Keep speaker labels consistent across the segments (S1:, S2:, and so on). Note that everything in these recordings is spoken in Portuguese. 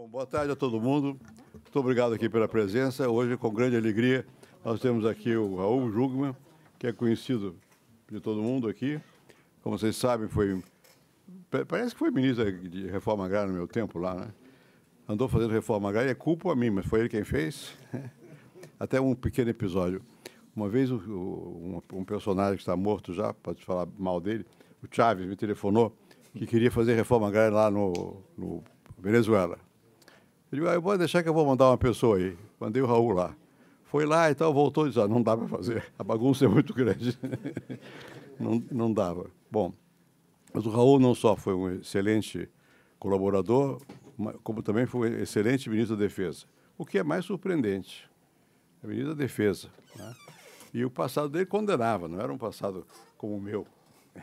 S1: Bom, boa tarde a todo mundo. Muito obrigado
S2: aqui pela presença. Hoje, com grande alegria, nós temos aqui o Raul Jugman, que é conhecido de todo mundo aqui. Como vocês sabem, foi parece que foi ministro de reforma agrária no meu tempo lá, né? Andou fazendo reforma agrária, é culpa a mim, mas foi ele quem fez. Até um pequeno episódio. Uma vez um, um personagem que está morto já, pode falar mal dele, o Chaves me telefonou que queria fazer reforma agrária lá no, no Venezuela. Ah, eu digo, ah, pode deixar que eu vou mandar uma pessoa aí. Mandei o Raul lá. Foi lá e então, tal, voltou e disse, ah, não dá para fazer. A bagunça é muito grande. não, não dava. Bom, mas o Raul não só foi um excelente colaborador, como também foi um excelente ministro da Defesa. O que é mais surpreendente. A é ministro da Defesa. Né? E o passado dele condenava, não era um passado como o meu.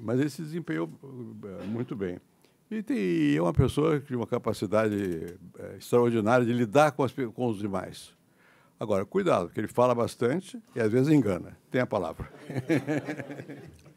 S2: Mas ele se desempenhou eh, muito bem. E tem, é uma pessoa de uma capacidade é, extraordinária de lidar com, as, com os demais. Agora, cuidado, porque ele fala bastante
S1: e às vezes engana. Tem a palavra.